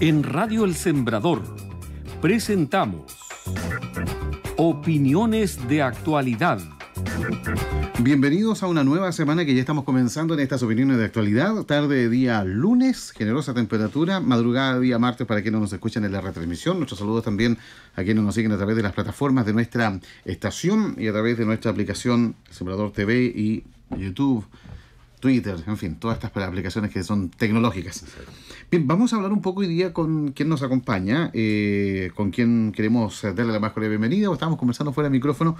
En Radio El Sembrador presentamos Opiniones de Actualidad. Bienvenidos a una nueva semana que ya estamos comenzando en estas opiniones de actualidad. Tarde día lunes, generosa temperatura, madrugada día martes para que no nos escuchen en la retransmisión. Nuestros saludos también a quienes nos siguen a través de las plataformas de nuestra estación y a través de nuestra aplicación Sembrador TV y YouTube, Twitter, en fin, todas estas aplicaciones que son tecnológicas. Bien, vamos a hablar un poco hoy día con quien nos acompaña, eh, con quien queremos darle la más cordial bienvenida, estábamos conversando fuera de micrófono.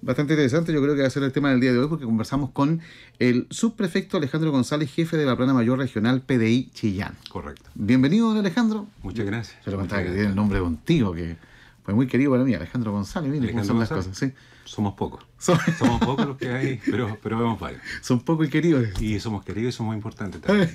Bastante interesante, yo creo que va a ser el tema del día de hoy porque conversamos con el subprefecto Alejandro González, jefe de la Plana Mayor Regional PDI Chillán. Correcto. Bienvenido, don Alejandro. Muchas gracias. Pero me que tiene el nombre contigo, que ...fue pues muy querido para mí, Alejandro González, cosas. Somos pocos. somos pocos los que hay, pero, pero vemos varios. Son pocos y queridos. Y somos queridos y somos importantes también.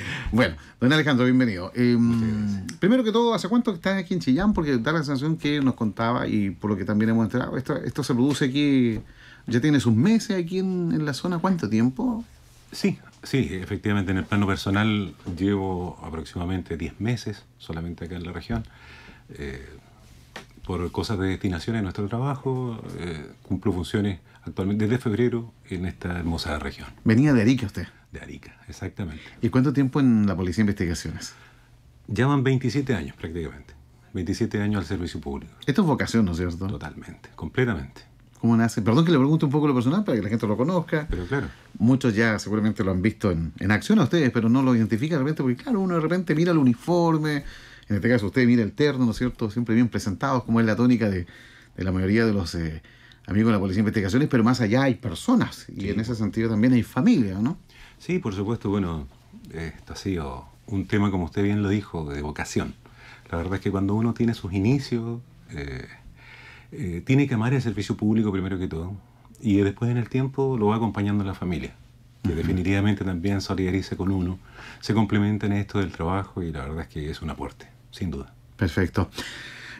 bueno, don Alejandro, bienvenido. Em, primero que todo, ¿hace cuánto estás aquí en Chillán? Porque da la sensación que nos contaba y por lo que también hemos enterado, esto, se produce aquí, ya tiene sus meses aquí en, la zona, ¿cuánto tiempo? Sí, sí, efectivamente, en el plano personal llevo aproximadamente 10 meses solamente acá en la región. Eh, por cosas de destinación en nuestro trabajo, eh, cumplo funciones actualmente desde febrero en esta hermosa región. ¿Venía de Arica usted? De Arica, exactamente. ¿Y cuánto tiempo en la Policía de Investigaciones? Llevan 27 años prácticamente. 27 años al servicio público. Esto es vocación, ¿no es cierto? Totalmente, completamente. ¿Cómo nace? Perdón que le pregunte un poco lo personal para que la gente lo conozca. Pero claro. Muchos ya seguramente lo han visto en, en acción a ustedes, pero no lo identifican de repente porque, claro, uno de repente mira el uniforme, en este caso, usted mira el terno, ¿no es cierto? Siempre bien presentados, como es la tónica de, la mayoría de los eh, amigos de la Policía de Investigaciones, pero más allá hay personas y en ese sentido también hay familia, ¿no? Sí, por supuesto, bueno, esto ha sido un tema, como usted bien lo dijo, de vocación. La verdad es que cuando uno tiene sus inicios, eh, eh, tiene que amar el servicio público primero que todo y después en el tiempo lo va acompañando la familia que definitivamente también solidariza con uno, se complementa en esto del trabajo y la verdad es que es un aporte sin duda. Perfecto.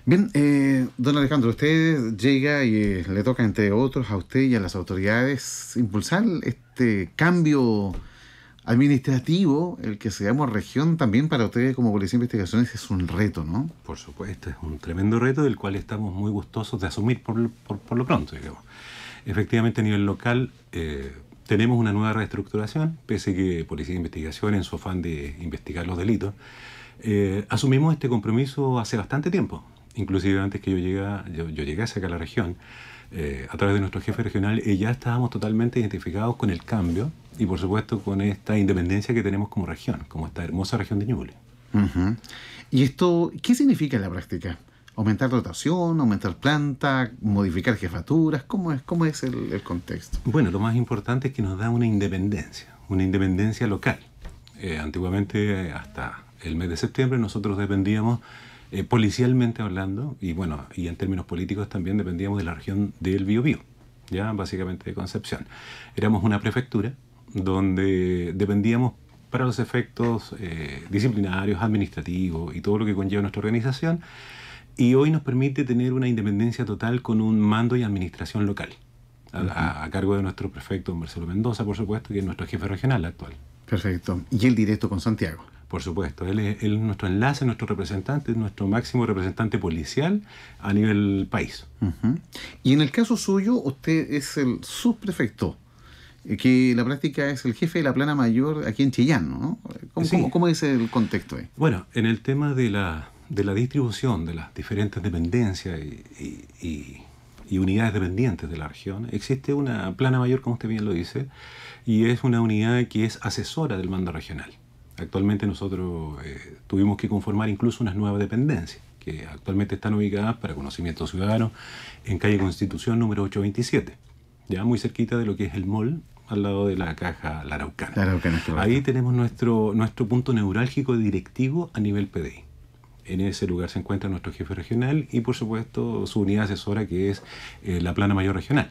Bien, eh, don Alejandro, usted llega y eh, le toca, entre otros, a usted y a las autoridades impulsar este cambio administrativo, el que se llama región, también para ustedes como Policía de Investigaciones es un reto, ¿no? Por supuesto, es un tremendo reto del cual estamos muy gustosos de asumir por, lo pronto, digamos. Efectivamente, a nivel local eh, tenemos una nueva reestructuración, pese que Policía de Investigaciones, en su afán de investigar los delitos, eh, asumimos este compromiso hace bastante tiempo, inclusive antes que yo, llega, yo, yo llegase acá a la región. Eh, a través de nuestro jefe regional, y eh, ya estábamos totalmente identificados con el cambio y por supuesto con esta independencia que tenemos como región, como esta hermosa región de Ñuble. ¿Y esto qué significa en la práctica? ¿Aumentar rotación, aumentar planta, modificar jefaturas? ¿Cómo es, cómo es el, contexto? Bueno, lo más importante es que nos da una independencia, una independencia local. antiguamente, hasta el mes de septiembre nosotros dependíamos eh, policialmente hablando, y bueno, y en términos políticos también dependíamos de la región del Biobío, ya básicamente de Concepción. Éramos una prefectura donde dependíamos para los efectos eh, disciplinarios, administrativos y todo lo que conlleva nuestra organización, y hoy nos permite tener una independencia total con un mando y administración local, a, cargo de nuestro prefecto Marcelo Mendoza, por supuesto, que es nuestro jefe regional actual. Perfecto. ¿Y el directo con Santiago? Por supuesto, él es, nuestro enlace, nuestro representante, nuestro máximo representante policial a nivel país. Y en el caso suyo, usted es el subprefecto, eh, que la práctica es el jefe de la plana mayor aquí en Chillán, ¿no? ¿Cómo, es el contexto Bueno, en el tema de la, de la distribución de las diferentes dependencias y unidades dependientes de la región. Existe una plana mayor, como usted bien lo dice, y es una unidad que es asesora del mando regional actualmente nosotros eh, tuvimos que conformar incluso unas nuevas dependencias que actualmente están ubicadas para conocimiento ciudadano en calle Constitución número 827, ya muy cerquita de lo que es el mall al lado de la caja La Araucana. Ahí tenemos nuestro, nuestro punto neurálgico directivo a nivel PDI. En ese lugar se encuentra nuestro jefe regional y por supuesto su unidad asesora que es eh, la plana mayor regional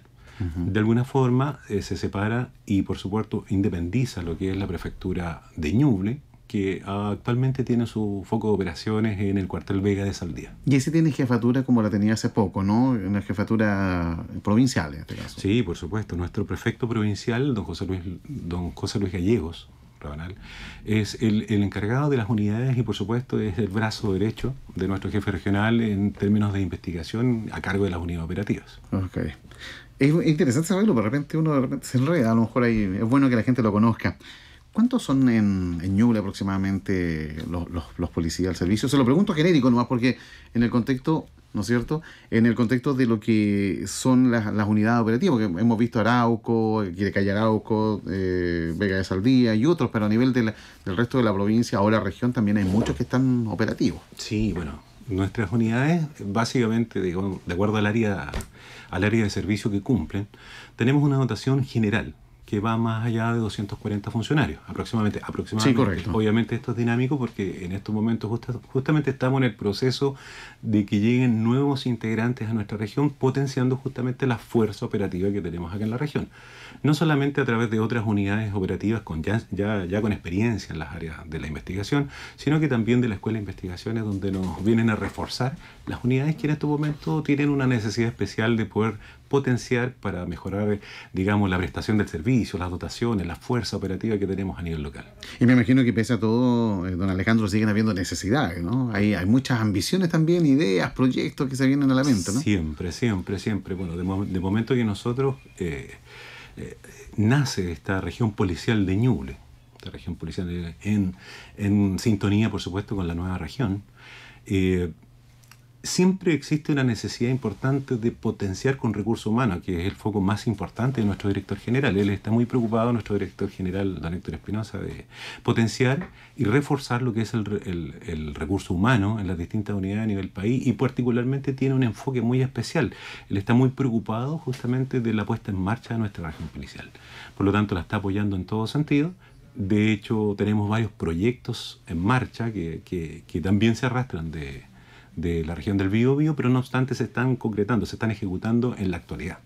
de alguna forma eh, se separa y por supuesto independiza lo que es la prefectura de Ñuble, que actualmente tiene su foco de operaciones en el cuartel Vega de Saldía. Y ese tiene jefatura como la tenía hace poco, ¿no? Una jefatura provincial en este caso. Sí, por supuesto. Nuestro prefecto provincial, don José Luis, don José Luis Gallegos, Rabanal, es el, el, encargado de las unidades y por supuesto es el brazo derecho de nuestro jefe regional en términos de investigación a cargo de las unidades operativas. Ok. Es, interesante saberlo, de repente uno se enreda, a lo mejor ahí es bueno que la gente lo conozca. ¿Cuántos son en, Ñuble aproximadamente los, policías del servicio? Se lo pregunto genérico nomás porque en el contexto ¿no es cierto? En el contexto de lo que son las, las unidades operativas, que hemos visto Arauco, Quirecay Arauco, eh, Vega de Saldía y otros, pero a nivel del resto de la provincia, o la región, también hay muchos que están operativos. Sí, bueno, nuestras unidades, básicamente, de acuerdo al área, al área de servicio que cumplen, tenemos una dotación general que va más allá de 240 funcionarios, aproximadamente. aproximadamente. Sí, correcto. Obviamente esto es dinámico porque en estos momentos justamente estamos en el proceso de que lleguen nuevos integrantes a nuestra región, potenciando justamente la fuerza operativa que tenemos acá en la región. No solamente a través de otras unidades operativas con ya, ya con experiencia en las áreas de la investigación, sino que también de la Escuela de Investigaciones, donde nos vienen a reforzar las unidades que en estos momentos tienen una necesidad especial de poder potenciar para mejorar, digamos, la prestación del servicio, las dotaciones, la fuerza operativa que tenemos a nivel local. Y me imagino que pese a todo, eh, don Alejandro, siguen habiendo necesidades, ¿no? Hay, muchas ambiciones también, ideas, proyectos que se vienen a la mente, ¿no? Siempre, siempre, siempre. Bueno, de, momento que nosotros eh, eh, nace esta región policial de Ñuble, esta región policial de, en, en sintonía, por supuesto, con la nueva región siempre existe una necesidad importante de potenciar con recursos humanos, que es el foco más importante de nuestro director general. Él está muy preocupado, nuestro director general, don Héctor Espinosa, de potenciar y reforzar lo que es el, el, el, recurso humano en las distintas unidades a nivel país y particularmente tiene un enfoque muy especial. Él está muy preocupado justamente de la puesta en marcha de nuestra región policial. Por lo tanto, la está apoyando en todo sentido, de hecho, tenemos varios proyectos en marcha que, que, que también se arrastran de, de la región del Biobío, pero no obstante se están concretando, se están ejecutando en la actualidad.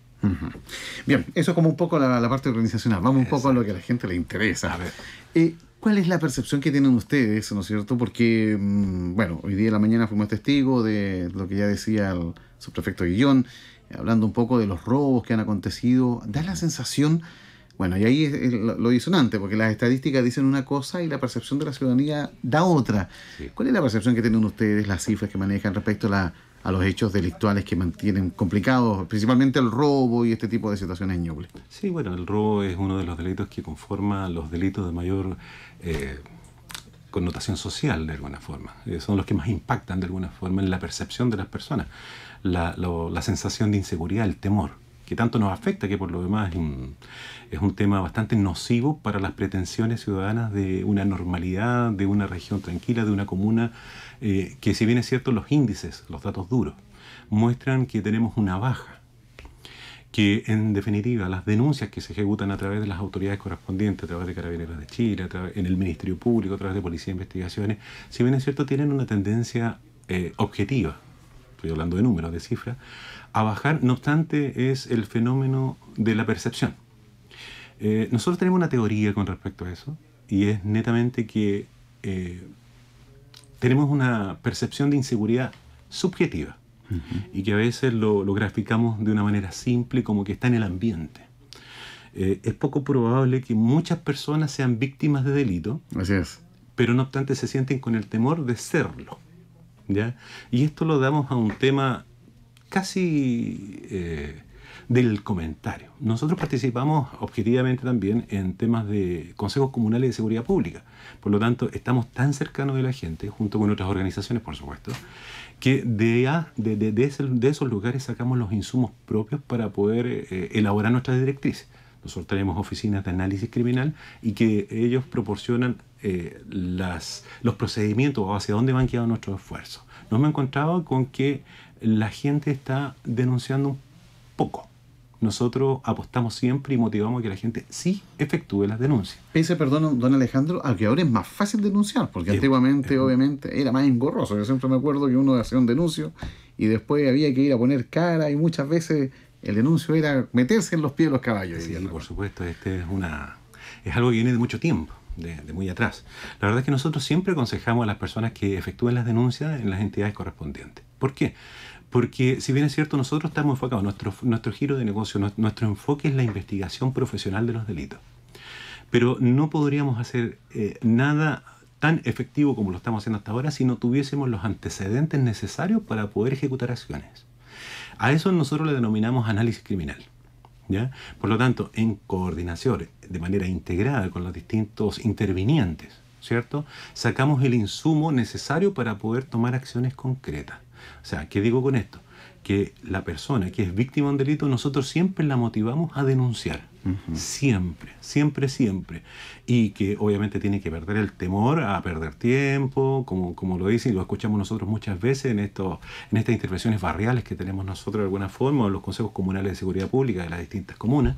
Bien, eso es como un poco la, parte organizacional. Vamos un poco a lo que a la gente le interesa. A ver. Eh, ¿Cuál es la percepción que tienen ustedes, no es cierto? Porque, mm, bueno, hoy día de la mañana fuimos testigos de lo que ya decía el subprefecto Guillón, eh, hablando un poco de los robos que han acontecido. Da la sensación bueno, y ahí es eh, lo disonante, porque las estadísticas dicen una cosa y la percepción de la ciudadanía da otra. ¿Cuál es la percepción que tienen ustedes, las cifras que manejan respecto a, los hechos delictuales que mantienen complicados, principalmente el robo y este tipo de situaciones ñobles? Sí, bueno, el robo es uno de los delitos que conforma los delitos de mayor eh, connotación social, de alguna forma. Eh, son los que más impactan, de alguna forma, en la percepción de las personas. La, la sensación de inseguridad, el temor que tanto nos afecta, que por lo demás es un, tema bastante nocivo para las pretensiones ciudadanas de una normalidad, de una región tranquila, de una comuna, eh, que si bien es cierto los índices, los datos duros, muestran que tenemos una baja que en definitiva las denuncias que se ejecutan a través de las autoridades correspondientes, a través de Carabineros de Chile, en el Ministerio Público, a través de Policía de Investigaciones, si bien es cierto, tienen una tendencia eh, objetiva, estoy hablando de números, de cifras, a bajar, no obstante, es el fenómeno de la percepción. Eh, nosotros tenemos una teoría con respecto a eso, y es netamente que eh, tenemos una percepción de inseguridad subjetiva, y que a veces lo, graficamos de una manera simple, como que está en el ambiente. Eh, es poco probable que muchas personas sean víctimas de delito, pero no obstante se sienten con el temor de serlo. ¿ya? Y esto lo damos a un tema casi eh, del comentario. Nosotros participamos objetivamente también en temas de consejos comunales de seguridad pública. Por lo tanto, estamos tan cercanos de la gente, junto con otras organizaciones, por supuesto, que de, de, esos lugares sacamos los insumos propios para poder eh, elaborar nuestras directrices. Nosotros tenemos oficinas de análisis criminal y que ellos proporcionan eh, las, los procedimientos o hacia dónde van quedando nuestros esfuerzos. Nos hemos encontrado con que la gente está denunciando un poco. Nosotros apostamos siempre y motivamos que la gente sí efectúe las denuncias. Pese, perdón, don Alejandro, a que ahora es más fácil denunciar, porque antiguamente, obviamente, era más engorroso. Yo siempre me acuerdo que uno hacía un denuncio y después había que ir a poner cara y muchas veces el denuncio era meterse en los pies de los caballos. Sí, por supuesto, este es, una, es algo que viene de mucho tiempo de, muy atrás. La verdad es que nosotros siempre aconsejamos a las personas que efectúen las denuncias en las entidades correspondientes. ¿Por qué? Porque si bien es cierto, nosotros estamos enfocados, nuestro, nuestro giro de negocio, nuestro enfoque es la investigación profesional de los delitos. Pero no podríamos hacer eh, nada tan efectivo como lo estamos haciendo hasta ahora si no tuviésemos los antecedentes necesarios para poder ejecutar acciones. A eso nosotros le denominamos análisis criminal. ¿ya? Por lo tanto, en coordinación de manera integrada con los distintos intervinientes, ¿cierto? Sacamos el insumo necesario para poder tomar acciones concretas. O sea, ¿qué digo con esto? Que la persona que es víctima de un delito, nosotros siempre la motivamos a denunciar. Siempre, siempre, siempre. Y que obviamente tiene que perder el temor a perder tiempo, como, como lo dicen y lo escuchamos nosotros muchas veces en, estos, en estas intervenciones barriales que tenemos nosotros de alguna forma, o los consejos comunales de seguridad pública de las distintas comunas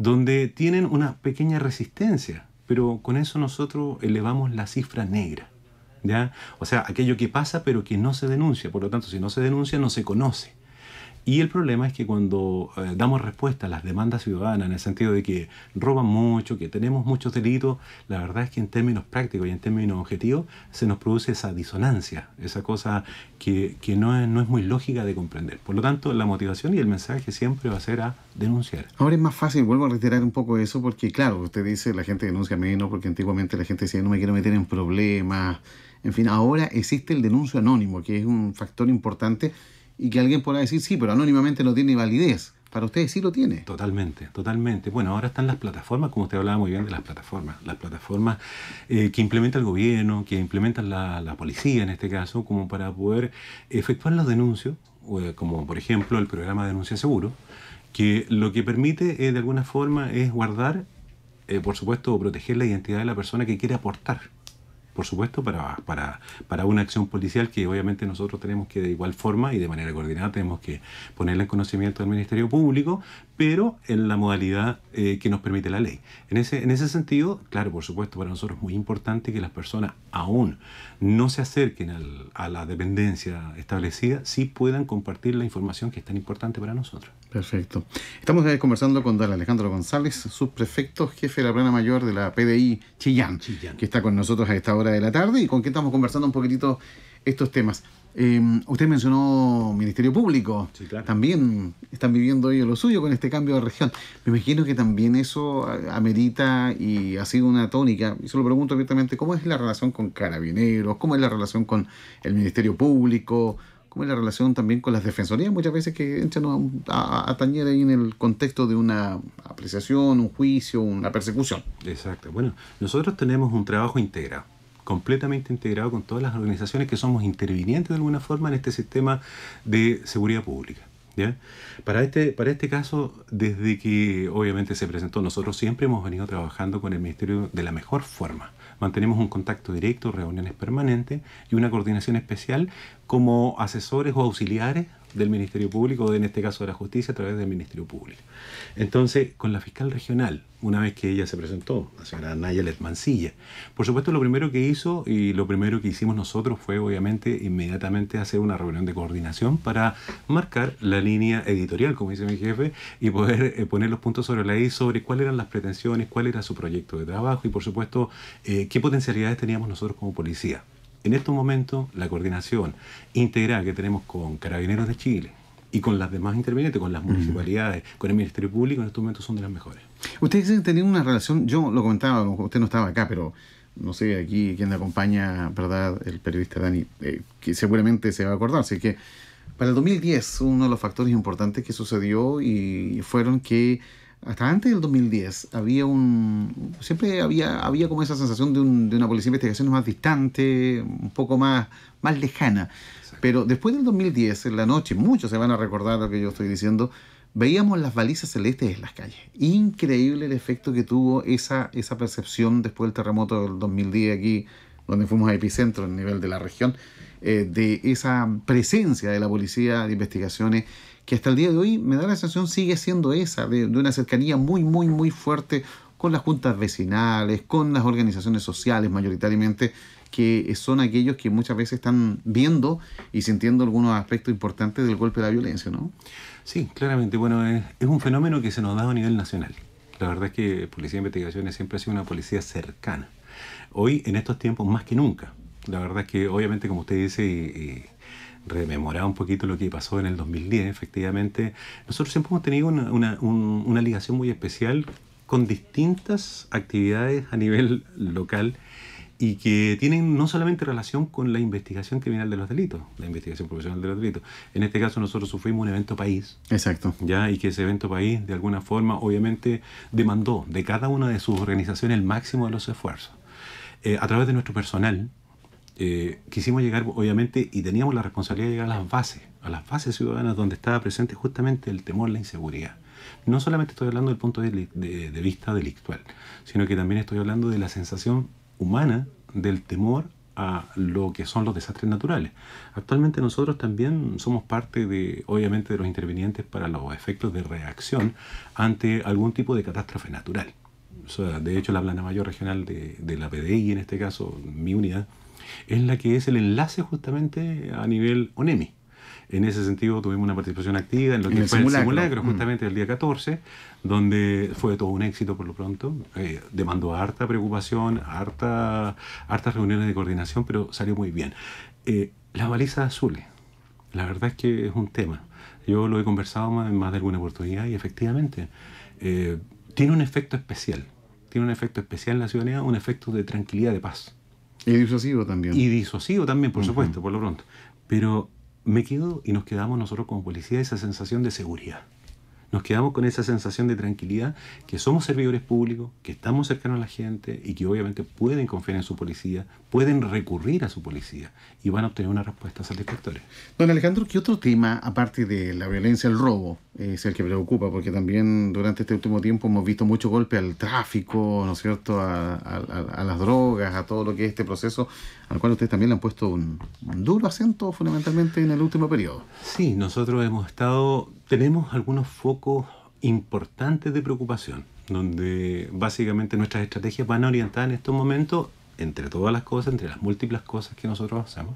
donde tienen una pequeña resistencia, pero con eso nosotros elevamos la cifra negra. ¿ya? O sea, aquello que pasa pero que no se denuncia, por lo tanto, si no se denuncia no se conoce. Y el problema es que cuando eh, damos respuesta a las demandas ciudadanas, en el sentido de que roban mucho, que tenemos muchos delitos, la verdad es que en términos prácticos y en términos objetivos se nos produce esa disonancia, esa cosa que, no, es, no es muy lógica de comprender. Por lo tanto, la motivación y el mensaje siempre va a ser a denunciar. Ahora es más fácil, vuelvo a reiterar un poco eso, porque claro, usted dice la gente denuncia menos, porque antiguamente la gente decía no me quiero meter en problemas. En fin, ahora existe el denuncio anónimo, que es un factor importante y que alguien pueda decir, sí, pero anónimamente no tiene validez. Para ustedes sí lo tiene. Totalmente, totalmente. Bueno, ahora están las plataformas, como usted hablaba muy bien de las plataformas, las plataformas eh, que implementa el gobierno, que implementa la, policía en este caso, como para poder efectuar los denuncios, eh, como por ejemplo el programa Denuncia Seguro, que lo que permite eh, de alguna forma es guardar, por supuesto, proteger la identidad de la persona que quiere aportar por supuesto, para, para, para una acción policial que obviamente nosotros tenemos que de igual forma y de manera coordinada tenemos que ponerla en conocimiento del Ministerio Público, pero en la modalidad eh, que nos permite la ley. En ese, en ese sentido, claro, por supuesto, para nosotros es muy importante que las personas aún no se acerquen a la dependencia establecida, sí puedan compartir la información que es tan importante para nosotros. Perfecto. Estamos eh, conversando con Dal Alejandro González, subprefecto, jefe de la plana mayor de la PDI Chillán. que está con nosotros a esta hora de la tarde y con quien estamos conversando un poquitito estos temas. Em, usted mencionó Ministerio Público. También están viviendo ellos lo suyo con este cambio de región. Me imagino que también eso eh, amerita y ha sido una tónica. Y se lo pregunto abiertamente, ¿cómo es la relación con carabineros? ¿Cómo es la relación con el Ministerio Público? ¿Cómo es la relación también con las defensorías? Muchas veces que entran a, a, ahí en el contexto de una apreciación, un juicio, una persecución. Exacto. Bueno, nosotros tenemos un trabajo integrado completamente integrado con todas las organizaciones que somos intervinientes de alguna forma en este sistema de seguridad pública. ¿Ya? Para, este, para este caso, desde que obviamente se presentó, nosotros siempre hemos venido trabajando con el Ministerio de la mejor forma. Mantenemos un contacto directo, reuniones permanentes y una coordinación especial como asesores o auxiliares del Ministerio Público, o en este caso de la Justicia, a través del Ministerio Público. Entonces, con la fiscal regional, una vez que ella se presentó, la señora Nayalet Mancilla, por supuesto lo primero que hizo y lo primero que hicimos nosotros fue obviamente inmediatamente hacer una reunión de coordinación para marcar la línea editorial, como dice mi jefe, y poder eh, poner los puntos sobre la I sobre cuáles eran las pretensiones, cuál era su proyecto de trabajo y por supuesto eh, qué potencialidades teníamos nosotros como policía. En estos momentos, la coordinación integral que tenemos con Carabineros de Chile y con las demás intervinientes, con las municipalidades, con el Ministerio Público, en estos momentos son de las mejores. Ustedes han tenido una relación, yo lo comentaba, usted no estaba acá, pero no sé, aquí quién le acompaña, ¿verdad? El periodista Dani, eh, que seguramente se va a acordar. Así que para el 2010, uno de los factores importantes que sucedió y fueron que hasta antes del 2010 había un siempre había había como esa sensación de, una policía de investigaciones más distante un poco más más lejana pero después del 2010 en la noche muchos se van a recordar lo que yo estoy diciendo veíamos las balizas celestes en las calles increíble el efecto que tuvo esa esa percepción después del terremoto del 2010 aquí donde fuimos a epicentro a nivel de la región eh, de esa presencia de la policía de investigaciones que hasta el día de hoy me da la sensación sigue siendo esa, de, una cercanía muy, muy, muy fuerte con las juntas vecinales, con las organizaciones sociales mayoritariamente, que son aquellos que muchas veces están viendo y sintiendo algunos aspectos importantes del golpe de la violencia, ¿no? Sí, claramente. Bueno, eh, es, un fenómeno que se nos da a nivel nacional. La verdad es que Policía de Investigaciones siempre ha sido una policía cercana. Hoy, en estos tiempos, más que nunca. La verdad es que, obviamente, como usted dice, rememorar un poquito lo que pasó en el 2010, efectivamente, nosotros siempre hemos tenido una, una, una ligación muy especial con distintas actividades a nivel local y que tienen no solamente relación con la investigación criminal de los delitos, la investigación profesional de los delitos. En este caso nosotros sufrimos un evento país. Exacto. Ya, y que ese evento país de alguna forma obviamente demandó de cada una de sus organizaciones el máximo de los esfuerzos. Eh, a través de nuestro personal, eh, quisimos llegar, obviamente, y teníamos la responsabilidad de llegar a las bases, a las bases ciudadanas donde estaba presente justamente el temor, la inseguridad. No solamente estoy hablando del punto de, vista delictual, sino que también estoy hablando de la sensación humana del temor a lo que son los desastres naturales. Actualmente nosotros también somos parte de, obviamente, de los intervinientes para los efectos de reacción ante algún tipo de catástrofe natural. de hecho, la plana mayor regional de, de la PDI, en este caso, mi unidad, es la que es el enlace justamente a nivel ONEMI. En ese sentido tuvimos una participación activa en lo que fue simulacro. el simulacro, mm. justamente el día 14, donde fue todo un éxito por lo pronto. Eh, demandó harta preocupación, harta, hartas reuniones de coordinación, pero salió muy bien. Eh, las balizas azules, la verdad es que es un tema. Yo lo he conversado más, en más de alguna oportunidad y efectivamente eh, tiene un efecto especial. Tiene un efecto especial en la ciudadanía, un efecto de tranquilidad, de paz. Y disuasivo también. Y disuasivo también, por supuesto, por lo pronto. Pero me quedo y nos quedamos nosotros como policía esa sensación de seguridad nos quedamos con esa sensación de tranquilidad que somos servidores públicos, que estamos cercanos a la gente y que obviamente pueden confiar en su policía, pueden recurrir a su policía y van a obtener una respuesta satisfactoria. Don Alejandro, ¿qué otro tema, aparte de la violencia, el robo, es el que preocupa? Porque también durante este último tiempo hemos visto mucho golpe al tráfico, ¿no es cierto?, a, las drogas, a todo lo que es este proceso, al cual ustedes también le han puesto un duro acento fundamentalmente en el último periodo. Sí, nosotros hemos estado tenemos algunos focos importantes de preocupación, donde básicamente nuestras estrategias van orientadas en estos momentos, entre todas las cosas, entre las múltiples cosas que nosotros hacemos,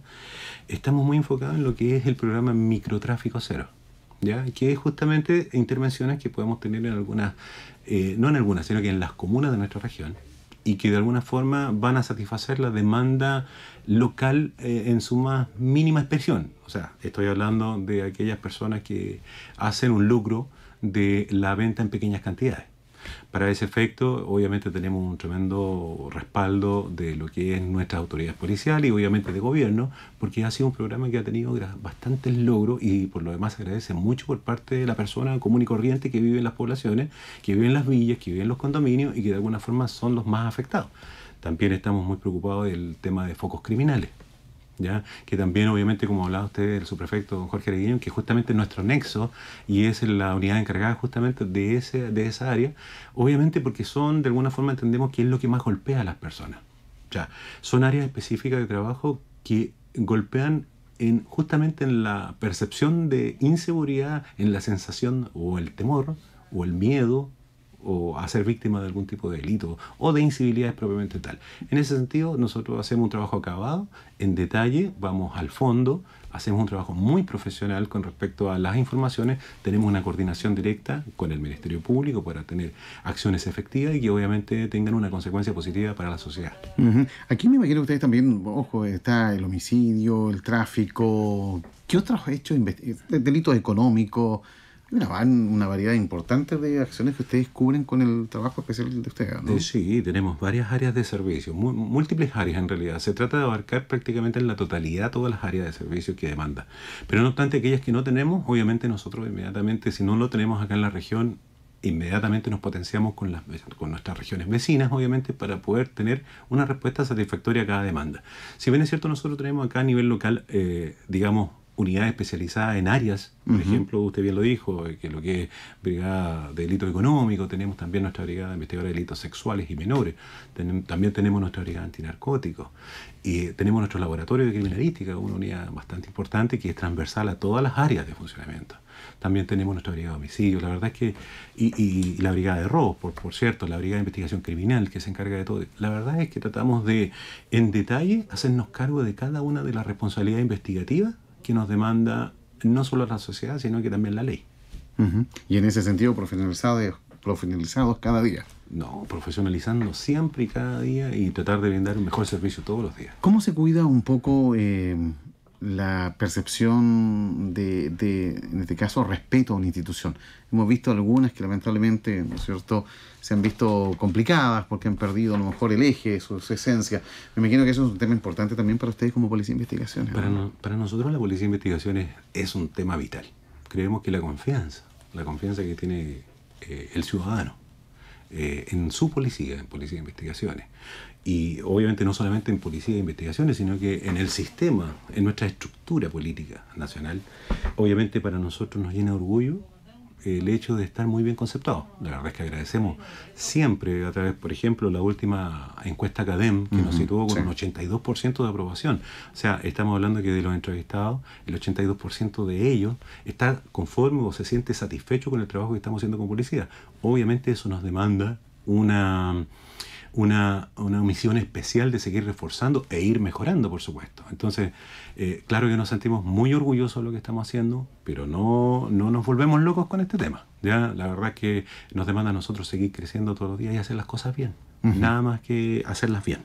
estamos muy enfocados en lo que es el programa Microtráfico Cero. ¿Ya? que es justamente intervenciones que podemos tener en algunas, eh, no en algunas, sino que en las comunas de nuestra región, y que de alguna forma van a satisfacer la demanda local eh, en su más mínima expresión. O sea, estoy hablando de aquellas personas que hacen un lucro de la venta en pequeñas cantidades. Para ese efecto, obviamente tenemos un tremendo respaldo de lo que es nuestras autoridades policiales y obviamente de gobierno, porque ha sido un programa que ha tenido bastantes logros y por lo demás se agradece mucho por parte de la persona común y corriente que vive en las poblaciones, que vive en las villas, que vive en los condominios y que de alguna forma son los más afectados. También estamos muy preocupados del tema de focos criminales que también obviamente como hablaba usted el subprefecto Jorge Areguiño, que justamente nuestro nexo y es la unidad encargada justamente de, de esa área, obviamente porque son de alguna forma entendemos que es lo que más golpea a las personas. Ya, son áreas específicas de trabajo que golpean en, justamente en la percepción de inseguridad, en la sensación o el temor o el miedo o a ser víctima de algún tipo de delito o de incivilidades propiamente tal. En ese sentido, nosotros hacemos un trabajo acabado, en detalle, vamos al fondo, hacemos un trabajo muy profesional con respecto a las informaciones, tenemos una coordinación directa con el Ministerio Público para tener acciones efectivas y que obviamente tengan una consecuencia positiva para la sociedad. Aquí me imagino que ustedes también, ojo, está el homicidio, el tráfico, ¿qué otros hechos, delitos económicos? Una, una variedad importante de acciones que ustedes cubren con el trabajo especial de ustedes, ¿no? Eh, sí, tenemos varias áreas de servicio, múltiples áreas en realidad. Se trata de abarcar prácticamente en la totalidad todas las áreas de servicio que demanda. Pero no obstante, aquellas que no tenemos, obviamente nosotros inmediatamente, si no lo tenemos acá en la región, inmediatamente nos potenciamos con, las, con nuestras regiones vecinas, obviamente, para poder tener una respuesta satisfactoria a cada demanda. Si bien es cierto, nosotros tenemos acá a nivel local, eh, digamos, unidades especializadas en áreas, por ejemplo, usted bien lo dijo, eh, que lo que es brigada de delitos económicos, tenemos también nuestra brigada de investigadores de delitos sexuales y menores, también tenemos nuestra brigada antinarcóticos, y tenemos nuestro laboratorio de criminalística, una unidad bastante importante que es transversal a todas las áreas de funcionamiento. También tenemos nuestra brigada de homicidios, la verdad es que, y, y, la brigada de robos, por cierto, la brigada de investigación criminal que se encarga de todo. La verdad es que tratamos de, en detalle, hacernos cargo de cada una de las responsabilidades investigativas que nos demanda no solo la sociedad, sino que también la ley. Y en ese sentido, profesionalizados, profesionalizados cada día. No, profesionalizando siempre y cada día y tratar de brindar un mejor servicio todos los días. ¿Cómo se cuida un poco eh, la percepción de, de, en este caso, respeto a una institución. Hemos visto algunas que lamentablemente, ¿no es cierto?, se han visto complicadas porque han perdido a lo mejor el eje, su, esencia. Me imagino que eso es un tema importante también para ustedes como Policía de Investigaciones. Para, nosotros la Policía de Investigaciones es un tema vital. Creemos que la confianza, la confianza que tiene eh, el ciudadano eh, en su policía, en Policía de Investigaciones, y obviamente no solamente en policía de investigaciones, sino que en el sistema, en nuestra estructura política nacional, obviamente para nosotros nos llena de orgullo el hecho de estar muy bien conceptados. La verdad es que agradecemos siempre a través, por ejemplo, la última encuesta CADEM que nos situó con un 82% de aprobación. O sea, estamos hablando que de los entrevistados, el 82% de ellos está conforme o se siente satisfecho con el trabajo que estamos haciendo con policía. Obviamente eso nos demanda una, una, una, misión especial de seguir reforzando e ir mejorando, por supuesto. Entonces, eh, claro que nos sentimos muy orgullosos de lo que estamos haciendo, pero no, no nos volvemos locos con este tema. ¿ya? La verdad es que nos demanda a nosotros seguir creciendo todos los días y hacer las cosas bien, nada más que hacerlas bien.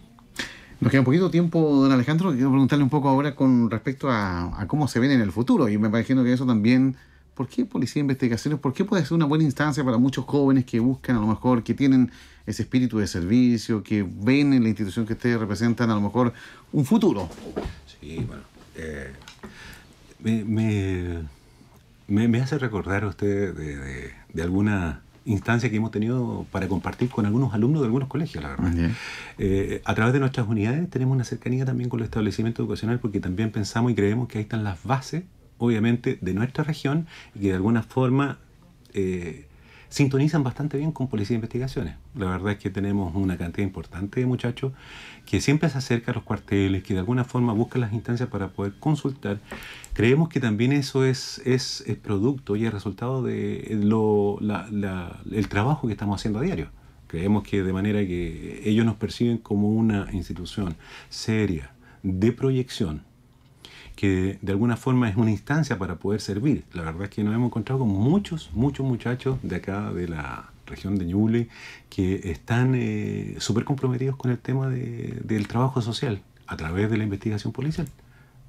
Nos queda un poquito tiempo, don Alejandro. Quiero preguntarle un poco ahora con respecto a, a cómo se ven en el futuro. Y me imagino que eso también ¿Por qué Policía de Investigaciones? ¿Por qué puede ser una buena instancia para muchos jóvenes que buscan a lo mejor, que tienen ese espíritu de servicio, que ven en la institución que ustedes representan a lo mejor un futuro? Sí, bueno. Eh, me, hace recordar a usted de, de, alguna instancia que hemos tenido para compartir con algunos alumnos de algunos colegios, la verdad. Eh, a través de nuestras unidades tenemos una cercanía también con el establecimiento educacional porque también pensamos y creemos que ahí están las bases obviamente de nuestra región y que de alguna forma eh, sintonizan bastante bien con Policía de Investigaciones. La verdad es que tenemos una cantidad importante de muchachos que siempre se acercan a los cuarteles, que de alguna forma buscan las instancias para poder consultar. Creemos que también eso es, es, producto y es resultado del trabajo que estamos haciendo a diario. Creemos que de manera que ellos nos perciben como una institución seria, de proyección, que de alguna forma es una instancia para poder servir. La verdad es que nos hemos encontrado con muchos, muchos muchachos de acá, de la región de Ñuble, que están eh, súper comprometidos con el tema del trabajo social a través de la investigación policial.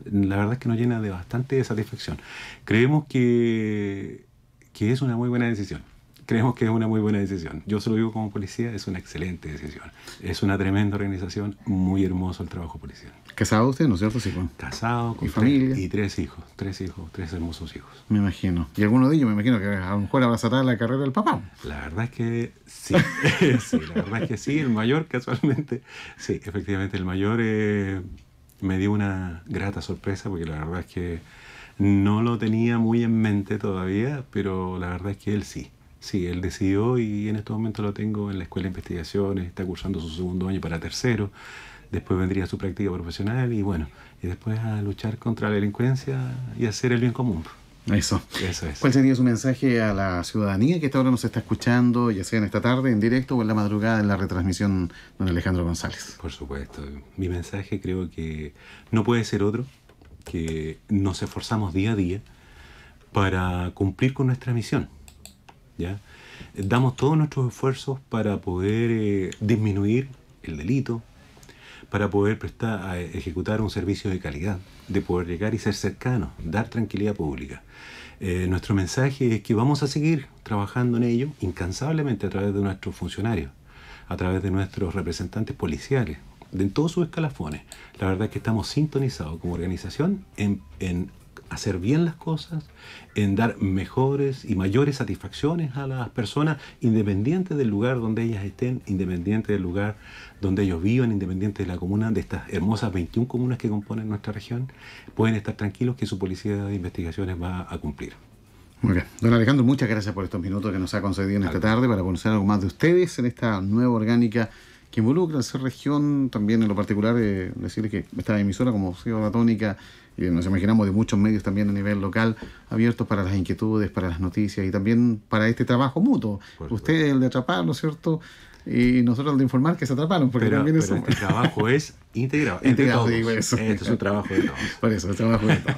La verdad es que nos llena de bastante satisfacción. Creemos que, que es una muy buena decisión creemos que es una muy buena decisión. Yo solo lo digo como policía, es una excelente decisión. Es una tremenda organización, muy hermoso el trabajo policial. ¿Casado usted, no es cierto, Casado, con familia. y tres hijos, tres hijos, tres hermosos hijos. Me imagino. Y alguno de ellos, me imagino que a lo mejor abrazará la carrera del papá. La verdad es que sí, la verdad es que sí, el mayor casualmente, sí, efectivamente, el mayor eh, me dio una grata sorpresa porque la verdad es que no lo tenía muy en mente todavía, pero la verdad es que él sí. Sí, él decidió y en estos momentos lo tengo en la Escuela de Investigaciones, está cursando su segundo año para tercero, después vendría su práctica profesional y bueno, y después a luchar contra la delincuencia y hacer el bien común. Eso. Eso es. ¿Cuál sería su mensaje a la ciudadanía que hasta ahora nos está escuchando, ya sea en esta tarde, en directo o en la madrugada en la retransmisión, don Alejandro González? Por supuesto. Mi mensaje creo que no puede ser otro, que nos esforzamos día a día para cumplir con nuestra misión Damos todos nuestros esfuerzos para poder eh, disminuir el delito, para poder prestar, ejecutar un servicio de calidad, de poder llegar y ser cercanos, dar tranquilidad pública. Eh, nuestro mensaje es que vamos a seguir trabajando en ello incansablemente a través de nuestros funcionarios, a través de nuestros representantes policiales, de en todos sus escalafones. La verdad es que estamos sintonizados como organización en hacer bien las cosas, en dar mejores y mayores satisfacciones a las personas, independiente del lugar donde ellas estén, independiente del lugar donde ellos vivan, independiente de la comuna, de estas hermosas 21 comunas que componen nuestra región, pueden estar tranquilos que su policía de investigaciones va a cumplir. Muy bien. Don Alejandro, muchas gracias por estos minutos que nos ha concedido en esta tarde para conocer algo más de ustedes en esta nueva orgánica que involucra a esa región, también en lo particular, eh, decirles que esta emisora, como Ciudad Tónica, nos imaginamos de muchos medios también a nivel local, abiertos para las inquietudes, para las noticias y también para este trabajo mutuo. Usted el de atrapar, ¿no es cierto? Y nosotros el de informar que se atraparon, porque trabajo es integrado. Este es un trabajo de todos. Por eso, el trabajo de todos.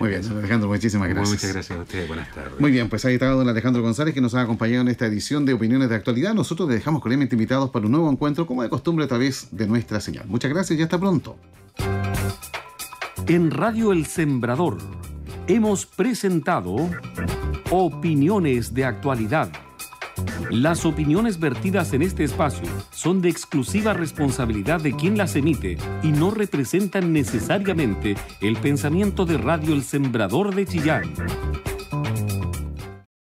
Muy bien, Alejandro, muchísimas gracias. muchas gracias a ustedes, buenas tardes. Muy bien, pues ahí está don Alejandro González que nos ha acompañado en esta edición de Opiniones de Actualidad. Nosotros le dejamos cordialmente invitados para un nuevo encuentro, como de costumbre, a través de nuestra señal. Muchas gracias y hasta pronto. En Radio El Sembrador hemos presentado Opiniones de Actualidad. Las opiniones vertidas en este espacio son de exclusiva responsabilidad de quien las emite y no representan necesariamente el pensamiento de Radio El Sembrador de Chillán.